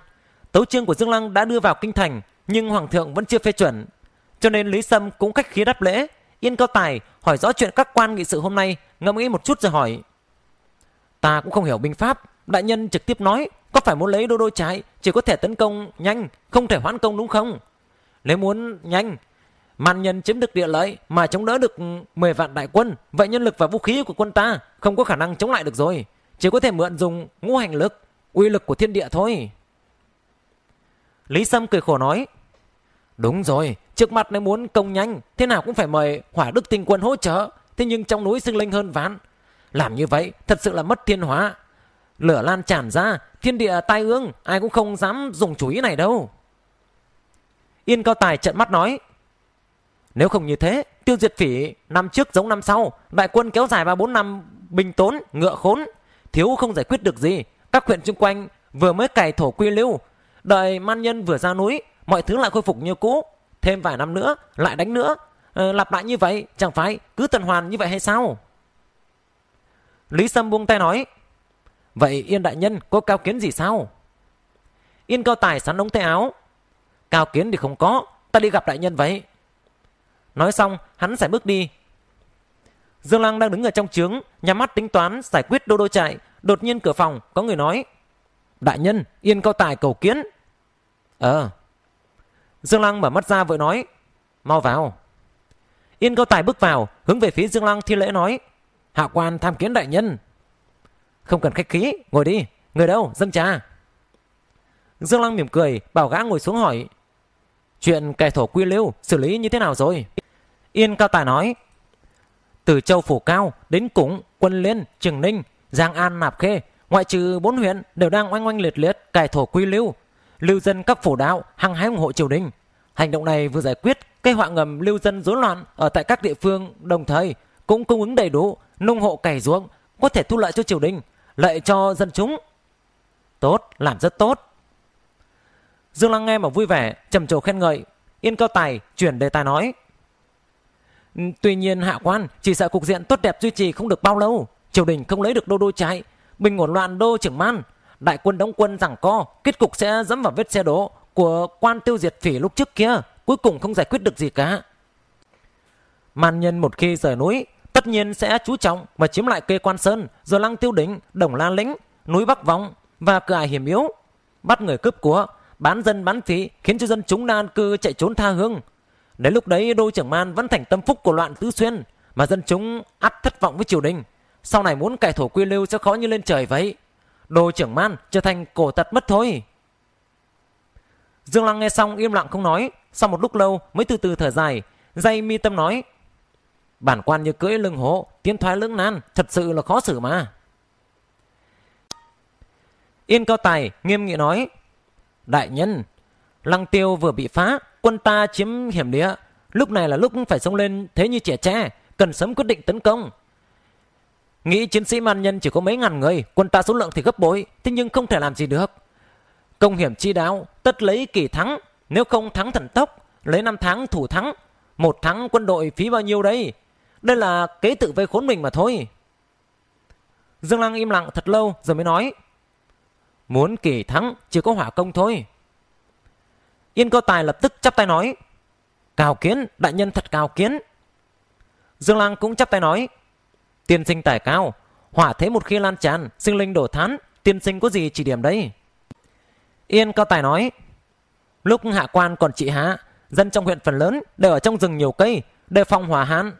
[SPEAKER 1] tấu chương của dương lăng đã đưa vào kinh thành nhưng hoàng thượng vẫn chưa phê chuẩn cho nên lý sâm cũng khách khí đáp lễ yên cao tài hỏi rõ chuyện các quan nghị sự hôm nay ngẫm nghĩ một chút rồi hỏi ta cũng không hiểu binh pháp đại nhân trực tiếp nói có phải muốn lấy đô đô trái chỉ có thể tấn công nhanh không thể hoãn công đúng không nếu muốn nhanh man nhân chiếm được địa lợi mà chống đỡ được 10 vạn đại quân, vậy nhân lực và vũ khí của quân ta không có khả năng chống lại được rồi, chỉ có thể mượn dùng ngũ hành lực, uy lực của thiên địa thôi. Lý Sâm cười khổ nói, đúng rồi, trước mặt nếu muốn công nhanh, thế nào cũng phải mời hỏa đức tinh quân hỗ trợ, thế nhưng trong núi sinh linh hơn ván. Làm như vậy thật sự là mất thiên hóa. Lửa lan tràn ra, thiên địa tai ương, ai cũng không dám dùng chủ ý này đâu. Yên Cao Tài trận mắt nói, nếu không như thế, tiêu diệt phỉ năm trước giống năm sau, đại quân kéo dài ba bốn năm bình tốn, ngựa khốn, thiếu không giải quyết được gì. Các huyện xung quanh vừa mới cày thổ quy lưu, đợi man nhân vừa ra núi, mọi thứ lại khôi phục như cũ. Thêm vài năm nữa, lại đánh nữa, ờ, lặp lại như vậy, chẳng phải cứ tuần hoàn như vậy hay sao? Lý Sâm buông tay nói, vậy Yên Đại Nhân có cao kiến gì sao? Yên Cao Tài sắn ống tay áo, cao kiến thì không có, ta đi gặp Đại Nhân vậy. Nói xong, hắn sẽ bước đi. Dương Lăng đang đứng ở trong trướng, nhắm mắt tính toán giải quyết đô đô chạy đột nhiên cửa phòng có người nói: "Đại nhân, Yên Cao Tài cầu kiến." "Ờ." Dương Lăng mở mắt ra vội nói: "Mau vào." Yên Cao Tài bước vào, hướng về phía Dương Lăng thi lễ nói: "Hạ quan tham kiến đại nhân." "Không cần khách khí, ngồi đi, người đâu, dân trà." Dương Lăng mỉm cười, bảo gã ngồi xuống hỏi: "Chuyện cải thổ quy lưu xử lý như thế nào rồi?" Yên Cao Tài nói, từ Châu Phủ Cao đến Củng, Quân Liên, Trường Ninh, Giang An, Nạp Khê, ngoại trừ bốn huyện đều đang oanh oanh liệt liệt cải thổ quy lưu, lưu dân các phủ đạo hăng hái ủng hộ triều đình. Hành động này vừa giải quyết cái họa ngầm lưu dân rối loạn ở tại các địa phương, đồng thời cũng cung ứng đầy đủ nông hộ cày ruộng có thể thu lợi cho triều đình, lợi cho dân chúng. Tốt, làm rất tốt. Dương Lăng nghe mà vui vẻ, trầm trồ khen ngợi, Yên Cao Tài chuyển đề tài nói. Ừ, tuy nhiên hạ quan chỉ sợ cục diện tốt đẹp duy trì không được bao lâu. Triều đình không lấy được đô đô trái. Bình ổn loạn đô trưởng man. Đại quân đóng quân giằng co. Kết cục sẽ dẫm vào vết xe đổ của quan tiêu diệt phỉ lúc trước kia. Cuối cùng không giải quyết được gì cả. Man nhân một khi rời núi. Tất nhiên sẽ chú trọng và chiếm lại kê quan sơn. Rồi lăng tiêu đỉnh, đồng la lĩnh, núi bắc vòng và cửa ải hiểm yếu. Bắt người cướp của. Bán dân bán phí khiến cho dân chúng nan cư chạy trốn tha hương Đến lúc đấy đô trưởng Man vẫn thành tâm phúc của loạn tứ xuyên mà dân chúng ắt thất vọng với triều đình. Sau này muốn cải thổ quy lưu sẽ khó như lên trời vậy. Đô trưởng Man trở thành cổ tật mất thôi. Dương Lăng nghe xong im lặng không nói, sau một lúc lâu mới từ từ thở dài, dây mi tâm nói. Bản quan như cưỡi lưng hổ, tiến thoái lưỡng nan, thật sự là khó xử mà. Yên Cao Tài nghiêm nghị nói, Đại nhân, Lăng Tiêu vừa bị phá, quân ta chiếm hiểm địa, lúc này là lúc phải xông lên thế như trẻ tre, cần sớm quyết định tấn công. Nghĩ chiến sĩ man nhân chỉ có mấy ngàn người, quân ta số lượng thì gấp bội, thế nhưng không thể làm gì được. Công hiểm chi đáo, tất lấy kỳ thắng, nếu không thắng thần tốc, lấy năm tháng thủ thắng, một tháng quân đội phí bao nhiêu đây? Đây là kế tự vây khốn mình mà thôi. Dương Lăng im lặng thật lâu rồi mới nói. Muốn kỳ thắng, chỉ có hỏa công thôi. Yên Cơ Tài lập tức chắp tay nói. Cao kiến, đại nhân thật cao kiến. Dương Lang cũng chắp tay nói. Tiên sinh tài cao, hỏa thế một khi lan tràn, sinh linh đổ thán, tiên sinh có gì chỉ điểm đấy? Yên Cao Tài nói. Lúc hạ quan còn trị hạ, dân trong huyện phần lớn đều ở trong rừng nhiều cây, đề phòng hỏa hán.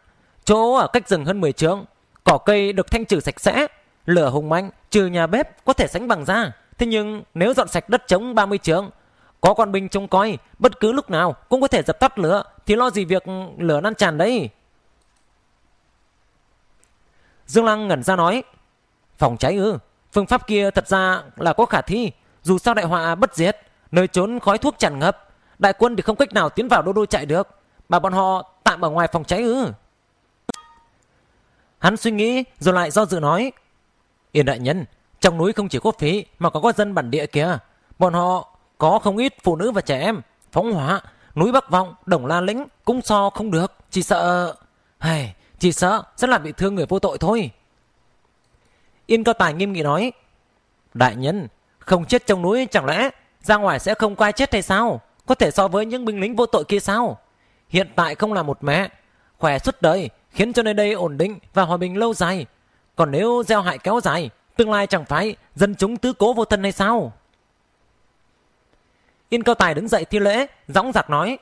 [SPEAKER 1] Chỗ ở cách rừng hơn 10 trượng, cỏ cây được thanh trừ sạch sẽ, lửa hùng mạnh, trừ nhà bếp có thể sánh bằng ra. Thế nhưng nếu dọn sạch đất trống 30 trượng, có con binh trông coi, bất cứ lúc nào cũng có thể dập tắt lửa, thì lo gì việc ừ, lửa lan tràn đấy. Dương Lăng ngẩn ra nói, phòng cháy ư, phương pháp kia thật ra là có khả thi, dù sao đại họa bất diệt, nơi trốn khói thuốc tràn ngập, đại quân thì không cách nào tiến vào đô đô chạy được, mà bọn họ tạm ở ngoài phòng cháy ư. Hắn suy nghĩ rồi lại do dự nói, yên đại nhân, trong núi không chỉ có phí mà có có dân bản địa kìa, bọn họ có không ít phụ nữ và trẻ em, phóng hỏa, núi Bắc Vọng, Đồng La Lĩnh cũng so không được, chỉ sợ... Hề, chỉ sợ sẽ làm bị thương người vô tội thôi. Yên Cao Tài nghiêm nghị nói, Đại nhân, không chết trong núi chẳng lẽ ra ngoài sẽ không quay chết hay sao? Có thể so với những binh lính vô tội kia sao? Hiện tại không là một mẹ, khỏe suốt đời, khiến cho nơi đây ổn định và hòa bình lâu dài. Còn nếu gieo hại kéo dài, tương lai chẳng phải dân chúng tứ cố vô thân hay sao? Yên Cao Tài đứng dậy thi lễ, dõng dạc nói.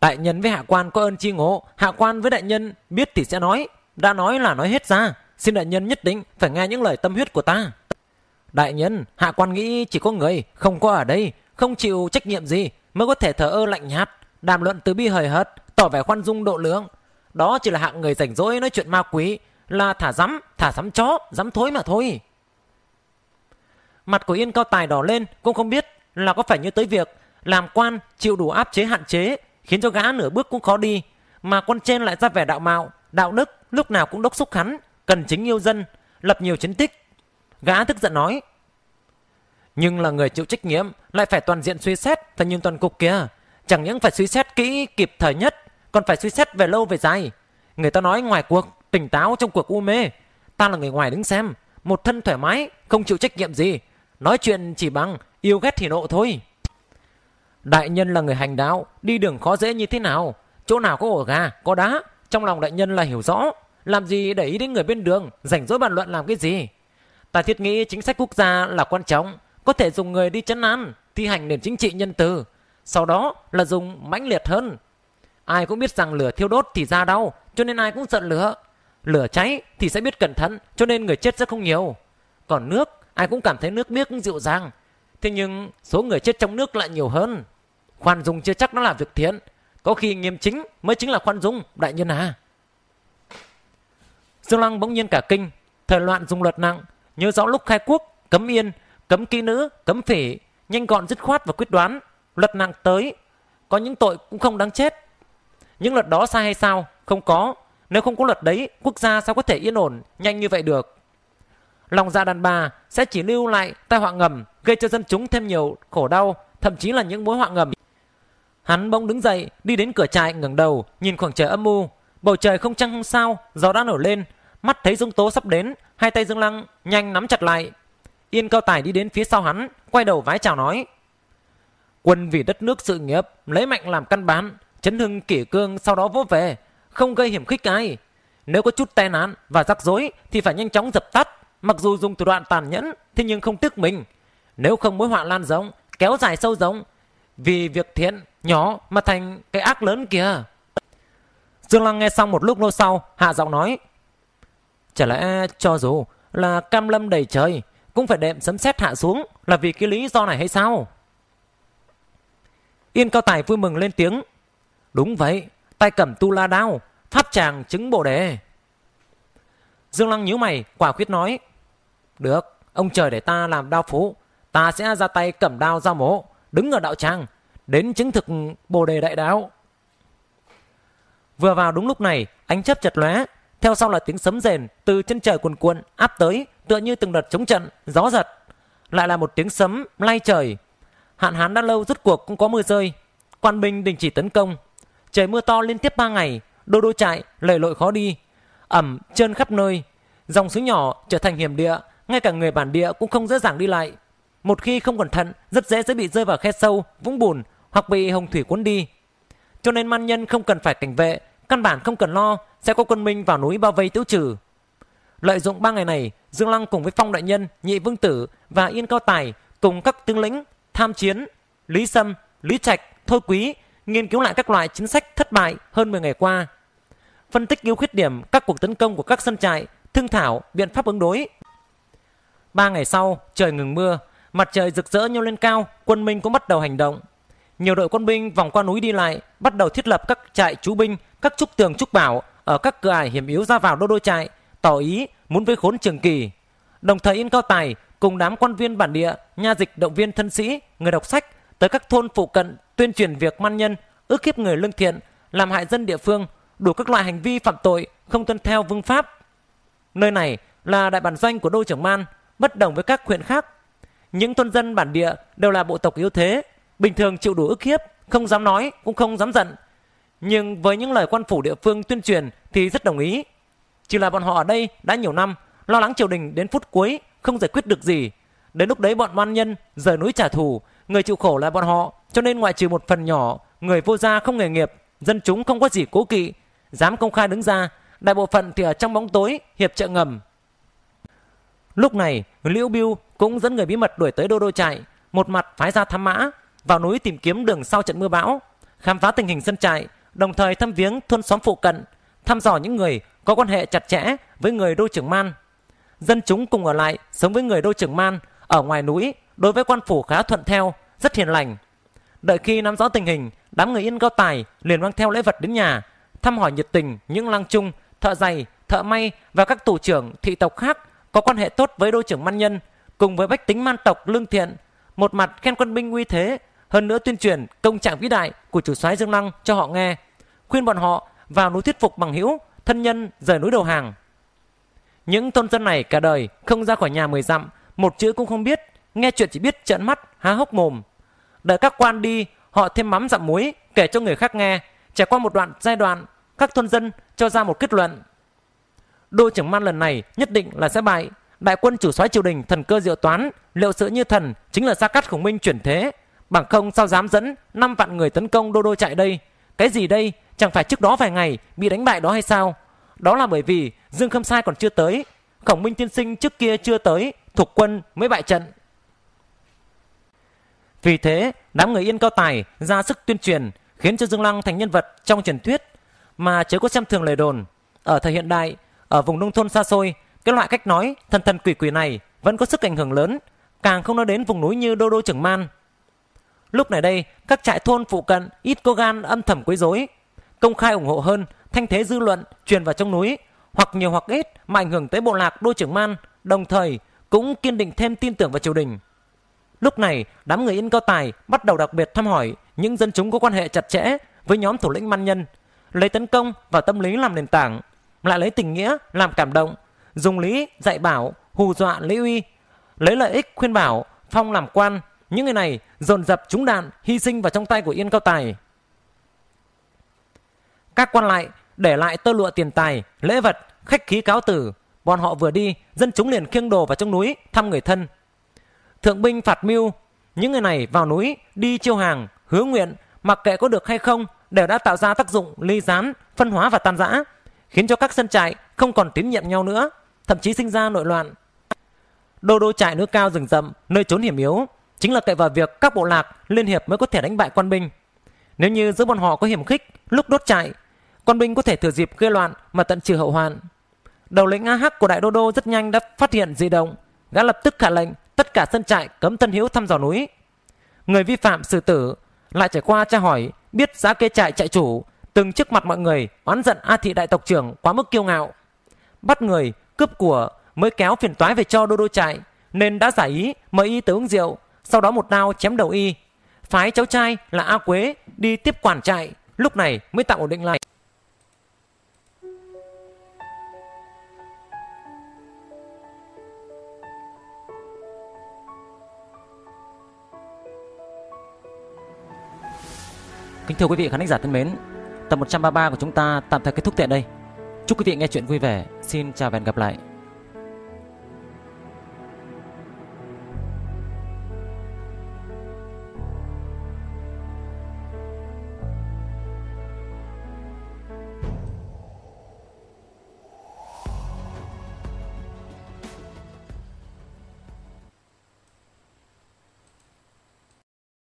[SPEAKER 1] Đại nhân với hạ quan có ơn chi ngộ, hạ quan với đại nhân biết thì sẽ nói, đã nói là nói hết ra, xin đại nhân nhất định phải nghe những lời tâm huyết của ta. Đại nhân, hạ quan nghĩ chỉ có người, không có ở đây, không chịu trách nhiệm gì mới có thể thở ơ lạnh nhạt, đàm luận từ bi hời hợt, tỏ vẻ khoan dung độ lượng. Đó chỉ là hạng người rảnh rỗi nói chuyện ma quý, là thả rắm, thả rắm chó, rắm thối mà thôi. Mặt của Yên Cao Tài đỏ lên, cũng không biết là có phải như tới việc làm quan chịu đủ áp chế hạn chế khiến cho gã nửa bước cũng khó đi mà con trên lại ra vẻ đạo mạo đạo đức lúc nào cũng đốc xúc hắn cần chính yêu dân lập nhiều chiến tích gã tức giận nói nhưng là người chịu trách nhiệm lại phải toàn diện suy xét và nhìn toàn cục kia chẳng những phải suy xét kỹ kịp thời nhất còn phải suy xét về lâu về dài người ta nói ngoài cuộc tỉnh táo trong cuộc u mê ta là người ngoài đứng xem một thân thoải mái không chịu trách nhiệm gì nói chuyện chỉ bằng yêu ghét thì nộ thôi. Đại nhân là người hành đạo, đi đường khó dễ như thế nào? Chỗ nào có ổ gà, có đá, trong lòng đại nhân là hiểu rõ. Làm gì để ý đến người bên đường, rảnh rỗi bàn luận làm cái gì? Ta thiết nghĩ chính sách quốc gia là quan trọng, có thể dùng người đi chấn an, thi hành nền chính trị nhân từ. Sau đó là dùng mãnh liệt hơn. Ai cũng biết rằng lửa thiêu đốt thì ra đau, cho nên ai cũng sợ lửa. Lửa cháy thì sẽ biết cẩn thận, cho nên người chết rất không nhiều. Còn nước, ai cũng cảm thấy nước biếc dịu dàng, Thế nhưng số người chết trong nước lại nhiều hơn. Khoan dung chưa chắc nó là việc thiện. Có khi nghiêm chính mới chính là khoan dung, đại nhân à. Dương Lăng bỗng nhiên cả kinh, thời loạn dùng luật nặng, nhớ rõ lúc khai quốc, cấm yên, cấm kỹ nữ, cấm phỉ, nhanh gọn dứt khoát và quyết đoán, luật nặng tới, có những tội cũng không đáng chết. Những luật đó sai hay sao? Không có. Nếu không có luật đấy, quốc gia sao có thể yên ổn nhanh như vậy được? lòng dạ đàn bà sẽ chỉ lưu lại tai họa ngầm gây cho dân chúng thêm nhiều khổ đau, thậm chí là những mối họa ngầm. Hắn bỗng đứng dậy, đi đến cửa trại ngẩng đầu, nhìn khoảng trời âm u, bầu trời không trăng không sao, gió đã nổi lên, mắt thấy dung Tố sắp đến, hai tay Dương Lăng nhanh nắm chặt lại. Yên Cao Tài đi đến phía sau hắn, quay đầu vái chào nói: "Quân vì đất nước sự nghiệp, lấy mạnh làm căn bản, chấn hưng kỷ cương sau đó vỗ về, không gây hiểm khích ai. Nếu có chút tai nạn và rắc rối thì phải nhanh chóng dập tắt, Mặc dù dùng thủ đoạn tàn nhẫn, thế nhưng không tức mình. Nếu không mối họa lan rộng, kéo dài sâu rộng, vì việc thiện nhỏ mà thành cái ác lớn kìa. Dương Lăng nghe xong một lúc lâu sau, hạ giọng nói. Chả lẽ cho dù là cam lâm đầy trời, cũng phải đệm sấm sét hạ xuống là vì cái lý do này hay sao? Yên Cao Tài vui mừng lên tiếng. Đúng vậy, tay cầm tu la đao, pháp tràng chứng bồ đề. Dương Lăng nhíu mày, quả quyết nói. Được, ông trời để ta làm đao phú, ta sẽ ra tay cầm đao ra mố, đứng ở đạo tràng, đến chứng thực bồ đề đại đạo. Vừa vào đúng lúc này, ánh chớp chật lóe, theo sau là tiếng sấm rền từ chân trời cuồn cuộn áp tới, tựa như từng đợt chống trận, gió giật. Lại là một tiếng sấm lay trời. Hạn hán đã lâu rút cuộc cũng có mưa rơi. Quan binh đình chỉ tấn công. Trời mưa to liên tiếp ba ngày, đô đô chạy, lầy lội khó đi. Ẩm trơn khắp nơi, dòng suối nhỏ trở thành hiểm địa ngay cả người bản địa cũng không dễ dàng đi lại. Một khi không cẩn thận, rất dễ sẽ bị rơi vào khe sâu, vũng bùn hoặc bị hồng thủy cuốn đi. Cho nên man nhân không cần phải cảnh vệ, căn bản không cần lo sẽ có quân minh vào núi bao vây tiêu trừ. Lợi dụng ba ngày này, Dương Lăng cùng với Phong đại nhân, Nhị Vương tử và Yên Cao Tài cùng các tướng lĩnh tham chiến, Lý Sâm, Lý Trạch, Thôi Quý nghiên cứu lại các loại chính sách thất bại hơn 10 ngày qua. Phân tích yếu khuyết điểm các cuộc tấn công của các sân trại, thương thảo biện pháp ứng đối Ba ngày sau, trời ngừng mưa, mặt trời rực rỡ nhô lên cao, quân Minh cũng bắt đầu hành động. Nhiều đội quân binh vòng qua núi đi lại, bắt đầu thiết lập các trại trú binh, các trúc tường trúc bảo ở các cửa ải hiểm yếu ra vào đô đô trại, tỏ ý muốn vây khốn Trường Kỳ. Đồng thời Yên Cao Tài cùng đám quan viên bản địa, nha dịch động viên thân sĩ, người đọc sách tới các thôn phụ cận tuyên truyền việc man nhân, ức hiếp người lương thiện, làm hại dân địa phương, đủ các loại hành vi phạm tội không tuân theo vương pháp. Nơi này là đại bản doanh của đô trưởng Man, bất đồng với các huyện khác. Những thôn dân bản địa đều là bộ tộc yếu thế, bình thường chịu đủ ức hiếp, không dám nói cũng không dám giận. Nhưng với những lời quan phủ địa phương tuyên truyền thì rất đồng ý. Chỉ là bọn họ ở đây đã nhiều năm, lo lắng triều đình đến phút cuối không giải quyết được gì. Đến lúc đấy bọn man nhân rời núi trả thù, người chịu khổ là bọn họ, cho nên ngoại trừ một phần nhỏ, người vô gia không nghề nghiệp, dân chúng không có gì cố kỵ, dám công khai đứng ra, đại bộ phận thì ở trong bóng tối, hiệp trợ ngầm, Lúc này, Liễu Biêu cũng dẫn người bí mật đuổi tới Đô Đô trại, một mặt phái ra thăm mã, vào núi tìm kiếm đường sau trận mưa bão, khám phá tình hình sân trại, đồng thời thăm viếng thôn xóm phụ cận, thăm dò những người có quan hệ chặt chẽ với người đô trưởng man. Dân chúng cùng ở lại sống với người đô trưởng man ở ngoài núi, đối với quan phủ khá thuận theo, rất hiền lành. Đợi khi nắm rõ tình hình, đám người yên cao tài liền mang theo lễ vật đến nhà, thăm hỏi nhiệt tình những lang trung, thợ giày, thợ may và các tù trưởng thị tộc khác có quan hệ tốt với đô trưởng Man Nhân cùng với bách tính man tộc lương thiện, một mặt khen quân binh uy thế, hơn nữa tuyên truyền công trạng vĩ đại của chủ soái Dương Lăng cho họ nghe, khuyên bọn họ vào núi thuyết phục bằng hữu, thân nhân rời núi đầu hàng. Những thôn dân này cả đời không ra khỏi nhà mười dặm, một chữ cũng không biết, nghe chuyện chỉ biết trợn mắt, há hốc mồm. Đợi các quan đi, họ thêm mắm dặm muối, kể cho người khác nghe. Trải qua một đoạn giai đoạn, các thôn dân cho ra một kết luận đô trưởng man lần này nhất định là sẽ bại đại quân chủ soái triều đình thần cơ diệu toán liệu sự như thần chính là gia cát khổng minh chuyển thế bằng không sao dám dẫn 5 vạn người tấn công đô đô chạy đây cái gì đây chẳng phải trước đó vài ngày bị đánh bại đó hay sao đó là bởi vì dương khâm sai còn chưa tới khổng minh tiên sinh trước kia chưa tới thuộc quân mới bại trận vì thế đám người yên cao tài ra sức tuyên truyền khiến cho dương lăng thành nhân vật trong truyền thuyết mà chớ có xem thường lời đồn ở thời hiện đại ở vùng nông thôn xa xôi cái loại cách nói thần thần quỷ quỷ này vẫn có sức ảnh hưởng lớn càng không nói đến vùng núi như đô đô trưởng man lúc này đây các trại thôn phụ cận ít có gan âm thầm quấy rối công khai ủng hộ hơn thanh thế dư luận truyền vào trong núi hoặc nhiều hoặc ít mà ảnh hưởng tới bộ lạc đô trưởng man đồng thời cũng kiên định thêm tin tưởng vào triều đình lúc này đám người yên cao tài bắt đầu đặc biệt thăm hỏi những dân chúng có quan hệ chặt chẽ với nhóm thủ lĩnh man nhân lấy tấn công vào tâm lý làm nền tảng lại lấy tình nghĩa làm cảm động, dùng lý dạy bảo, hù dọa lễ Uy, lấy lợi ích khuyên bảo, phong làm quan, những người này dồn dập trúng đạn, hy sinh vào trong tay của Yên Cao Tài. Các quan lại để lại tơ lụa tiền tài, lễ vật, khách khí cáo tử, bọn họ vừa đi, dân chúng liền khiêng đồ vào trong núi thăm người thân. Thượng binh phạt mưu, những người này vào núi đi chiêu hàng, hứa nguyện, mặc kệ có được hay không đều đã tạo ra tác dụng ly gián, phân hóa và tan rã, khiến cho các sân trại không còn tín nhiệm nhau nữa, thậm chí sinh ra nội loạn. Đô đô trại núi cao rừng rậm, nơi trốn hiểm yếu, chính là cậy vào việc các bộ lạc liên hiệp mới có thể đánh bại quan binh. Nếu như giữa bọn họ có hiểm khích lúc đốt trại, quan binh có thể thừa dịp gây loạn mà tận trừ hậu hoạn. Đầu lĩnh A Hắc của Đại Đô Đô rất nhanh đã phát hiện dị động, gã lập tức hạ lệnh tất cả sân trại cấm Tân Hiếu thăm dò núi. Người vi phạm xử tử lại trải qua tra hỏi biết giá kê trại chạy chủ từng trước mặt mọi người oán giận A Thị đại tộc trưởng quá mức kiêu ngạo. Bắt người, cướp của mới kéo phiền toái về cho đô đô chạy nên đã giải ý mời y tới uống rượu sau đó một đao chém đầu y. Phái cháu trai là A Quế đi tiếp quản trại lúc này mới tạm ổn định lại. Kính thưa quý vị khán giả thân mến, Tập 133 của chúng ta tạm thời kết thúc tại đây. Chúc quý vị nghe chuyện vui vẻ. Xin chào và hẹn gặp lại.